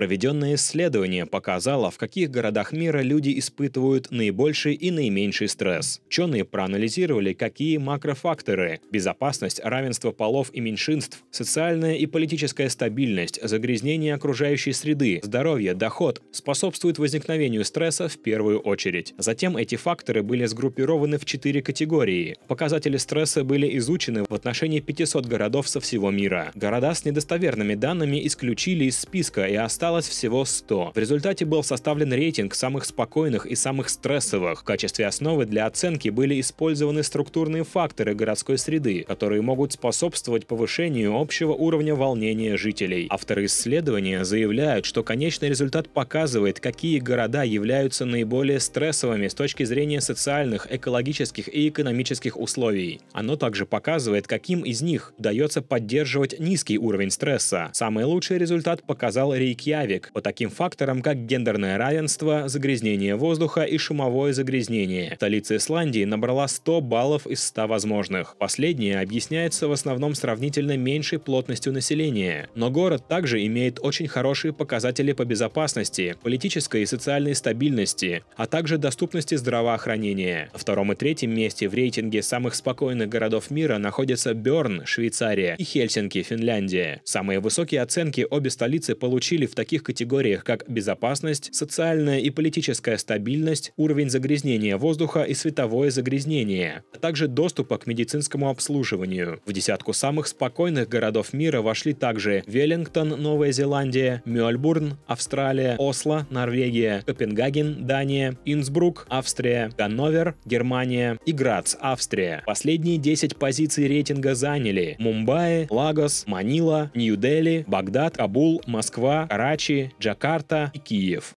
Проведенное исследование показало, в каких городах мира люди испытывают наибольший и наименьший стресс. Ученые проанализировали, какие макрофакторы – безопасность, равенство полов и меньшинств, социальная и политическая стабильность, загрязнение окружающей среды, здоровье, доход – способствуют возникновению стресса в первую очередь. Затем эти факторы были сгруппированы в четыре категории. Показатели стресса были изучены в отношении 500 городов со всего мира. Города с недостоверными данными исключили из списка и остались осталось всего 100. В результате был составлен рейтинг самых спокойных и самых стрессовых. В качестве основы для оценки были использованы структурные факторы городской среды, которые могут способствовать повышению общего уровня волнения жителей. Авторы исследования заявляют, что конечный результат показывает, какие города являются наиболее стрессовыми с точки зрения социальных, экологических и экономических условий. Оно также показывает, каким из них удается поддерживать низкий уровень стресса. Самый лучший результат показал Рейкьявик, Явик по таким факторам, как гендерное равенство, загрязнение воздуха и шумовое загрязнение. Столица Исландии набрала 100 баллов из 100 возможных. Последнее объясняется в основном сравнительно меньшей плотностью населения. Но город также имеет очень хорошие показатели по безопасности, политической и социальной стабильности, а также доступности здравоохранения. На втором и третьем месте в рейтинге самых спокойных городов мира находятся Берн, Швейцария, и Хельсинки, Финляндия. Самые высокие оценки обе столицы получили в таких таких категориях, как безопасность, социальная и политическая стабильность, уровень загрязнения воздуха и световое загрязнение, а также доступа к медицинскому обслуживанию. В десятку самых спокойных городов мира вошли также Веллингтон, Новая Зеландия, Мельбурн, Австралия, Осло, Норвегия, Копенгаген, Дания, Инсбрук, Австрия, Ганновер, Германия и Грац, Австрия. Последние 10 позиций рейтинга заняли Мумбаи, Лагос, Манила, Нью-Дели, Багдад, Абул Москва, Карай, Карачи, Джакарта и Киев.